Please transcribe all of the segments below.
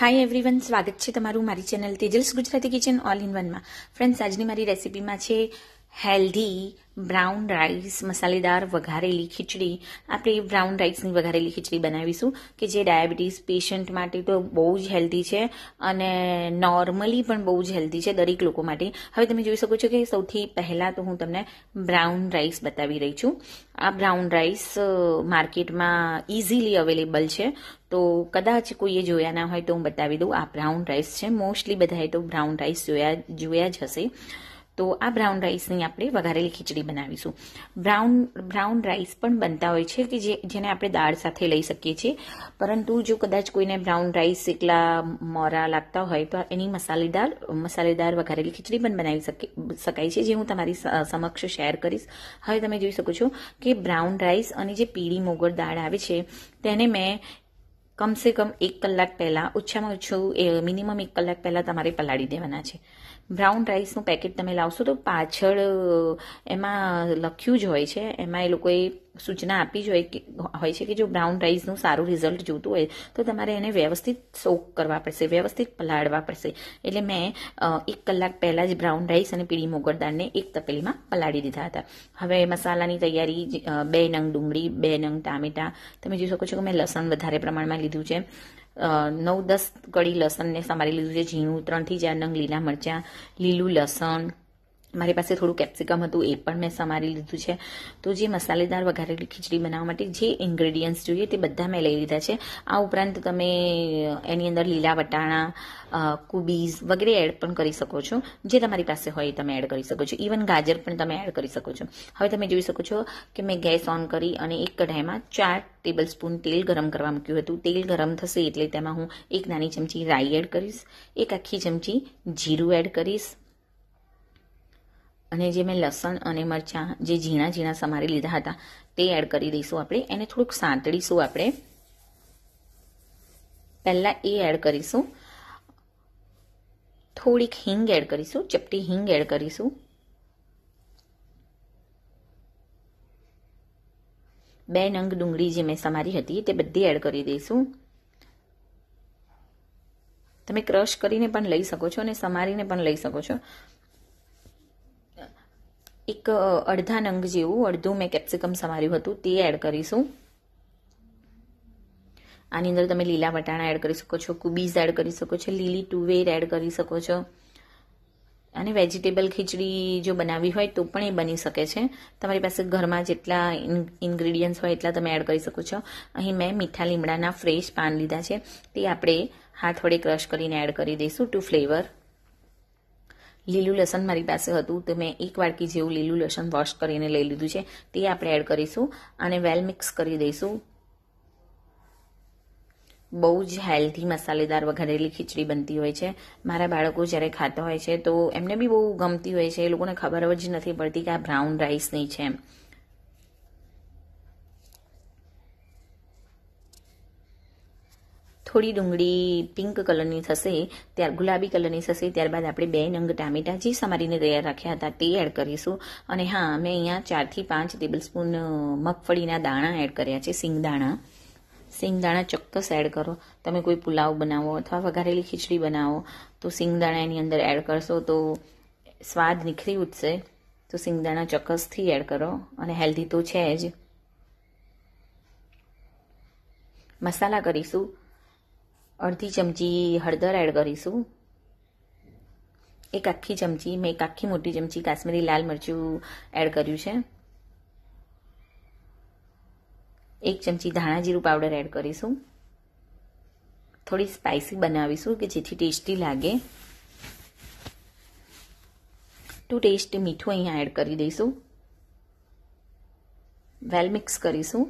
hi everyone સ્વાગત છે તમારું મારી channel Tejal's Gujarati kitchen all in વનમાં ફ્રેન્ડ્સ આજની મારી રેસીપીમાં છે હેલ્ધી બ્રાઉન રાઈસ મસાલેદાર વઘારેલી ખીચડી આપણે બ્રાઉન રાઈસની વઘારેલી ખીચડી બનાવીશું કે જે ડાયાબિટીસ પેશન્ટ માટે તો બહુ જ હેલ્ધી છે અને નોર્મલી પણ બહુ જ હેલ્ધી છે દરેક લોકો માટે હવે તમે જોઈ શકો છો કે સૌથી પહેલાં તો હું તમને બ્રાઉન રાઈસ બતાવી રહી છું આ બ્રાઉન રાઈસ માર્કેટમાં ઇઝીલી અવેલેબલ છે તો કદાચ કોઈએ જોયા ના હોય તો હું બતાવી દઉં આ બ્રાઉન રાઈસ છે મોસ્ટલી બધાએ તો બ્રાઉન રાઈસ જોયા જોયા જ હશે તો આ બ્રાઉન રાઈસની આપણે વઘારેલી ખીચડી બનાવીશું બ્રાઉન બ્રાઉન રાઈસ પણ બનતા હોય છે કે જે જેને આપણે દાળ સાથે લઈ શકીએ છીએ પરંતુ જો કદાચ કોઈને બ્રાઉન રાઈસ એકલા મોરા લાગતા હોય તો એની મસાલેદાર મસાલેદાર વઘારેલી ખીચડી પણ બનાવી શકે શકાય છે જે હું તમારી સમક્ષ શેર કરીશ હવે તમે જોઈ શકો છો કે બ્રાઉન રાઈસ અને જે પીળી મોગર દાળ આવે છે તેને મેં કમસે કમ એક કલાક પહેલાં ઓછામાં ઓછું મિનિમમ એક કલાક પહેલાં તમારે પલાળી દેવાના છે બ્રાઉન રાઈસનું પેકેટ તમે લાવશો તો પાછળ એમાં લખ્યું જ હોય છે એમાં એ લોકોએ સૂચના આપી જ હોય કે હોય છે કે જો બ્રાઉન રાઈસનું સારું રિઝલ્ટ જોતું હોય તો તમારે એને વ્યવસ્થિત સોક કરવા પડશે વ્યવસ્થિત પલાળવા પડશે એટલે મેં એક કલાક પહેલાં જ બ્રાઉન રાઈસ અને પીળી મોગર દાળને એક તપેલીમાં પલાળી દીધા હતા હવે મસાલાની તૈયારી બે નંગ ડુંગળી બે નંગ ટામેટાં તમે જોઈ શકો છો કે મેં લસણ વધારે પ્રમાણમાં લીધું છે નવ દસ કડી લસણને સમારી લીધું છે ઝીણું ત્રણથી ચાર નંગ લીલા મરચાં લીલું લસણ મારી પાસે થોડું કેપ્સિકમ હતું એ પણ મેં સમારી લીધું છે તો જે મસાલેદાર વઘારેલી ખીચડી બનાવવા માટે જે ઇન્ગ્રેડિયન્ટ્સ જોઈએ તે બધા મેં લઈ લીધા છે આ ઉપરાંત તમે એની અંદર લીલા વટાણા કુબીઝ વગેરે એડ પણ કરી શકો છો જે તમારી પાસે હોય તમે એડ કરી શકો છો ઇવન ગાજર પણ તમે એડ કરી શકો છો હવે તમે જોઈ શકો છો કે મેં ગેસ ઓન કરી અને એક કઢાઈમાં ચાર ટેબલ સ્પૂન તેલ ગરમ કરવા મૂક્યું હતું તેલ ગરમ થશે એટલે તેમાં હું એક નાની ચમચી રાઈ એડ કરીશ એક આખી ચમચી જીરું એડ કરીશ અને જે મેં લસણ અને મરચાં જે ઝીણા ઝીણા સમારી લીધા હતા તે એડ કરી દઈશું આપણે એને થોડુંક સાંતળીશું આપણે પહેલાં એ એડ કરીશું થોડીક હિંગ એડ કરીશું ચપટી હિંગ એડ કરીશું બે નંગ ડુંગળી જે મેં સમારી હતી તે બધી એડ કરી દઈશું તમે ક્રશ કરીને પણ લઈ શકો છો અને સમારીને પણ લઈ શકો છો એક અડધા નંગ જેવું અડધું મેં કેપ્સિકમ સમાર્યું હતું તે એડ કરીશું આની અંદર તમે લીલા વટાણા એડ કરી શકો છો કુબીઝ એડ કરી શકો છો લીલી ટુવેર એડ કરી શકો છો અને વેજીટેબલ ખીચડી જો બનાવી હોય તો પણ એ બની શકે છે તમારી પાસે ઘરમાં જેટલા ઇન્ગ્રીડિયન્ટ્સ હોય એટલા તમે એડ કરી શકો છો અહીં મેં મીઠા લીમડાના ફ્રેશ પાન લીધા છે તે આપણે હાથ વડે ક્રશ કરીને એડ કરી દઈશું ટુ ફ્લેવર લીલું લસણ મારી પાસે હતું તો મેં એક વાડકી જેવું લીલું લસણ વોશ કરીને લઈ લીધું છે તે આપણે એડ કરીશું અને વેલ મિક્સ કરી દઈશું બહુ જ હેલ્ધી મસાલેદાર વઘારેલી ખીચડી બનતી હોય છે મારા બાળકો જ્યારે ખાતા હોય છે તો એમને બી બહુ ગમતી હોય છે એ લોકોને ખબર જ નથી પડતી કે આ બ્રાઉન રાઈસ નહીં છે એમ થોડી ડુંગળી પિંક કલરની થશે ત્યાર ગુલાબી કલરની થશે ત્યારબાદ આપણે બે નંગ ટામેટા જે સમારીને તૈયાર રાખ્યા હતા તે એડ કરીશું અને હા મેં અહીંયા ચારથી પાંચ ટેબલસ્પૂન મગફળીના દાણા એડ કર્યા છે સિંગદાણા સિંગદાણા ચોક્કસ એડ કરો તમે કોઈ પુલાવ બનાવો અથવા વઘારેલી ખીચડી બનાવો તો સિંગદાણા એની અંદર એડ કરશો તો સ્વાદ નિખરી ઉઠશે તો સિંગદાણા ચોક્કસથી એડ કરો અને હેલ્ધી તો છે જ મસાલા કરીશું અડધી ચમચી હળદર એડ કરીશું એક આખી ચમચી મેં એક આખી મોટી ચમચી કાશ્મીરી લાલ મરચું એડ કર્યું છે એક ચમચી ધાણા જીરું પાવડર એડ કરીશું થોડી સ્પાઇસી બનાવીશું કે જેથી ટેસ્ટી લાગે ટુ ટેસ્ટ મીઠું અહીંયા એડ કરી દઈશું વેલ મિક્સ કરીશું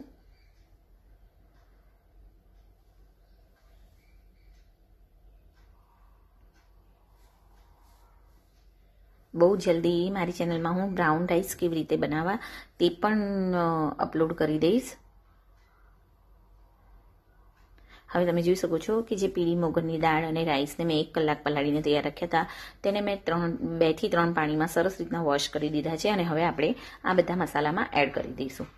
બહુ જલ્દી મારી ચેનલમાં હું બ્રાઉન રાઈસ કેવી રીતે બનાવવા તે પણ અપલોડ કરી દઈશ હવે તમે જોઈ શકો છો કે જે પીળી મોગરની દાળ અને રાઈસને મેં એક કલાક પલાળીને તૈયાર રાખ્યા હતા તેને મેં ત્રણ બેથી ત્રણ પાણીમાં સરસ રીતના વોશ કરી દીધા છે અને હવે આપણે આ બધા મસાલામાં એડ કરી દઈશું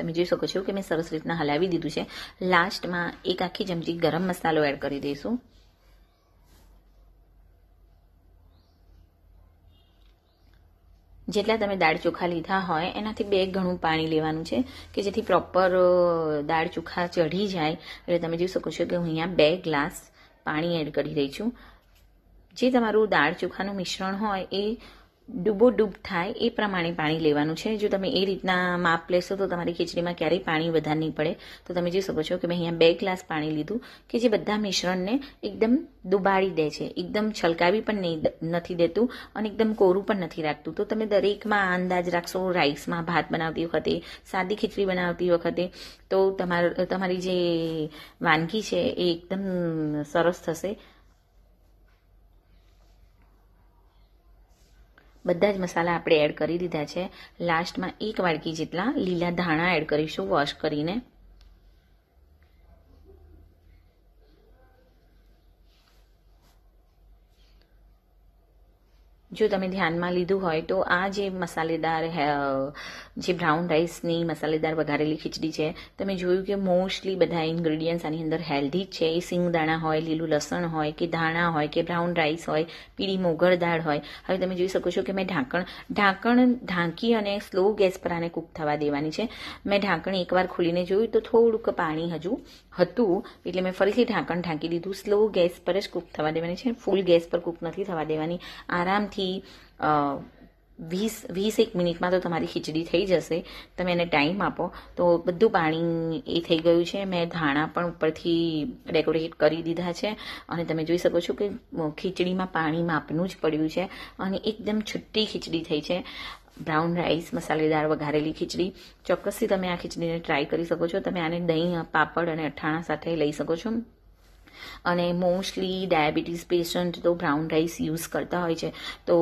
તમે જોઈ શકો છો કે મેં સરસ રીતના હલાવી દીધું છે લાસ્ટમાં એક આખી ચમચી ગરમ મસાલો એડ કરી દઈશું જેટલા તમે દાળ ચોખા લીધા હોય એનાથી બે ઘણું પાણી લેવાનું છે કે જેથી પ્રોપર દાળ ચોખા ચઢી જાય એટલે તમે જોઈ શકો છો કે હું અહીંયા બે ગ્લાસ પાણી એડ કરી રહી છું જે તમારું દાળ ચોખાનું મિશ્રણ હોય એ ડૂબો ડૂબ થાય એ પ્રમાણે પાણી લેવાનું છે જો તમે એ રીતના માપ લેશો તો તમારી ખીચડીમાં ક્યારેય પાણી વધારે નહીં પડે તો તમે જોઈ શકો છો કે મેં અહીંયા બે ગ્લાસ પાણી લીધું કે જે બધા મિશ્રણને એકદમ દુબાળી દે છે એકદમ છલકાવી પણ નહીં નથી દેતું અને એકદમ કોરું પણ નથી રાખતું તો તમે દરેકમાં અંદાજ રાખશો રાઈસમાં ભાત બનાવતી વખતે સાદી ખીચડી બનાવતી વખતે તો તમાર તમારી જે વાનગી છે એ એકદમ સરસ થશે બધા જ મસાલા આપણે એડ કરી દીધા છે લાસ્ટમાં એક વાડકી જેટલા લીલા ધાણા એડ કરીશું વોશ કરીને જો તમે ધ્યાનમાં લીધું હોય તો આ જે મસાલેદાર જે બ્રાઉન રાઈસની મસાલેદાર વઘારેલી ખીચડી છે તમે જોયું કે મોસ્ટલી બધા ઇન્ગ્રેડિયન્ટ્સ આની અંદર હેલ્ધી જ છે એ સિંગદાણા હોય લીલું લસણ હોય કે ધાણા હોય કે બ્રાઉન રાઈસ હોય પીળી મોગળ દાળ હોય હવે તમે જોઈ શકો છો કે મેં ઢાંકણ ઢાંકણ ઢાંકી અને સ્લો ગેસ પર આને કૂક થવા દેવાની છે મેં ઢાંકણ એકવાર ખોલીને જોયું તો થોડુંક પાણી હજુ હતું એટલે મેં ફરીથી ઢાંકણ ઢાંકી દીધું સ્લો ગેસ પર જ કૂક થવા દેવાની છે ફૂલ ગેસ પર કૂક નથી થવા દેવાની આરામથી થી વીસ વીસ એક મિનિટમાં તો તમારી ખીચડી થઈ જશે તમે એને ટાઈમ આપો તો બધું પાણી એ થઈ ગયું છે મેં ધાણા પણ ઉપરથી ડેકોરેટ કરી દીધા છે અને તમે જોઈ શકો છો કે ખીચડીમાં પાણી માપનું જ પડ્યું છે અને એકદમ છુટ્ટી ખીચડી થઈ છે બ્રાઉન રાઈસ મસાલેદાર વઘારેલી ખીચડી ચોક્કસથી તમે આ ખીચડીને ટ્રાય કરી શકો છો તમે આને દહીં પાપડ અને અઠાણા સાથે લઈ શકો છો અને મોસ્ટલી ડાયાબિટીસ પેશન્ટ તો બ્રાઉન રાઈસ યુઝ કરતા હોય છે તો